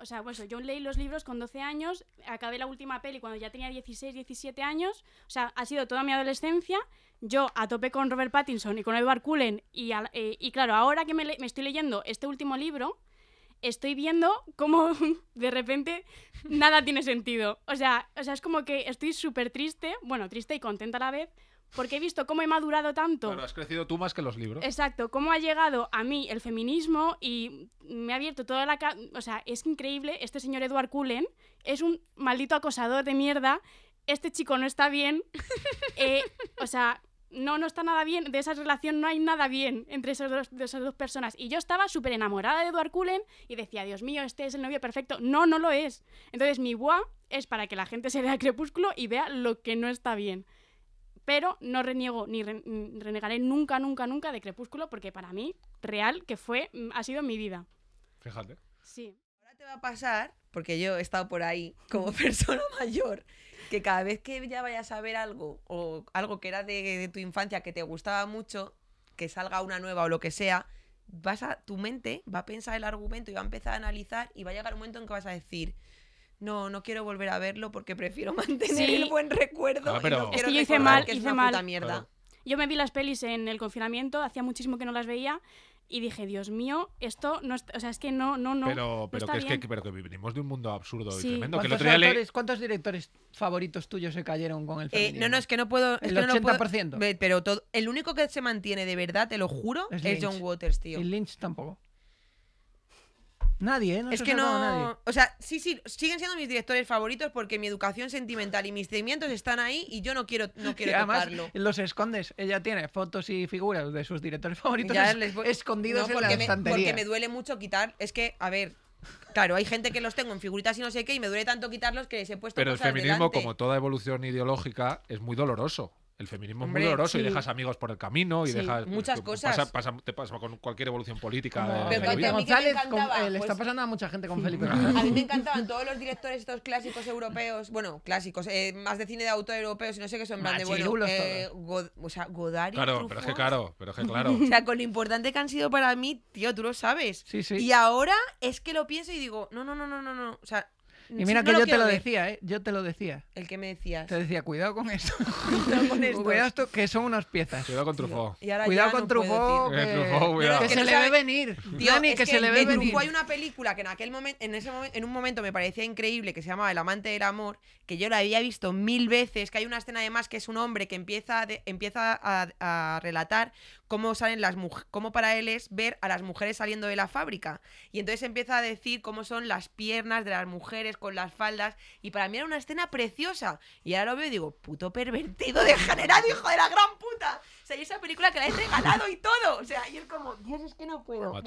o sea, bueno, yo leí los libros con 12 años, acabé la última peli cuando ya tenía 16, 17 años, o sea, ha sido toda mi adolescencia, yo a tope con Robert Pattinson y con Edward Cullen, y, eh, y claro, ahora que me, estoy leyendo este último libro, estoy viendo cómo de repente nada tiene sentido. O sea, o sea, es como que estoy súper triste, bueno, triste y contenta a la vez, porque he visto cómo he madurado tanto. has crecido tú más que los libros. Exacto, cómo ha llegado a mí el feminismo y me ha abierto toda la... O sea, es increíble, este señor Edward Cullen es un maldito acosador de mierda, este chico no está bien, eh, o sea, no, no está nada bien, de esa relación no hay nada bien entre esas dos, personas. Y yo estaba súper enamorada de Eduard Cullen y decía, Dios mío, este es el novio perfecto. No, no lo es. Entonces mi guá es para que la gente se vea crepúsculo y vea lo que no está bien pero no reniego ni mm, renegaré nunca, nunca, nunca de Crepúsculo porque para mí, real, que fue, mm, ha sido mi vida. Fíjate. Sí. Ahora te va a pasar, porque yo he estado por ahí como persona mayor, que cada vez que ya vayas a ver algo o algo que era de, tu infancia que te gustaba mucho, que salga una nueva o lo que sea, vas a, tu mente va a pensar el argumento y va a empezar a analizar y va a llegar un momento en que vas a decir, no, no quiero volver a verlo porque prefiero mantener el buen recuerdo. Ah, es que hice mal, hice mal. mierda. Yo me vi las pelis en el confinamiento, hacía muchísimo que no las veía y dije, Dios mío, esto no o sea, es que no, no, no. Pero, pero que es que, pero vivimos de un mundo absurdo y tremendo. ¿Cuántos, directores favoritos tuyos se cayeron con el eh, No, no, es que no puedo. es que No puedo, pero todo, el único que se mantiene de verdad, te lo juro, es John Waters, tío. Y Lynch tampoco. Nadie, ¿eh? No es que no. Nadie. O sea, sí, sí, siguen siendo mis directores favoritos porque mi educación sentimental y mis cimientos están ahí y yo no quiero, no quiero y además, Los escondes. Ella tiene fotos y figuras de sus directores favoritos escondidos en la estantería. Me, porque me duele mucho quitar. Es que, a ver, Claro, hay gente que los tengo en figuritas y no sé qué, y me duele tanto quitarlos que se he puesto. Pero el feminismo, como toda evolución ideológica, es muy doloroso. El feminismo es muy doloroso y dejas amigos por el camino y dejas. Muchas pues, cosas. Pasa, te pasa con cualquier evolución política. de, pero de eh, le está pues pasando a mucha gente con Felipe. a mí me encantaban todos los directores estos clásicos europeos, bueno, clásicos, eh, más de cine de autor europeos y no sé qué son, plan de bueno. Eh, o sea, Godard Claro, pero es que claro, pero es que claro. o sea, con lo importante que han sido para mí, tío, tú lo sabes. Sí, y ahora es que lo pienso y digo, no, no, no, no, no, no. O sea, y mm, mira que yo te lo decía, ¿eh? Yo te lo decía. ¿El que me decías? Te decía, cuidado con esto. cuidado con pues esto. que son unas piezas. Cuidado con Truffaut. Cuidado con Que, se le ve venir. Tío, que, se le ve venir. hay una película que en aquel momento, en en un momento me parecía increíble, que se llamaba El amante del amor, que yo la había visto mil veces, que hay una escena además que es un hombre que empieza, a relatar cómo salen las cómo para él es ver a las mujeres saliendo de la fábrica. Y entonces empieza a decir cómo son las piernas de las mujeres con las faldas. Y para mí era una escena preciosa. Y ahora lo veo y digo, puto pervertido degenerado, hijo de la gran puta. O sea, y esa película que la he regalado y todo. O sea, y él como, Dios, es que no puedo.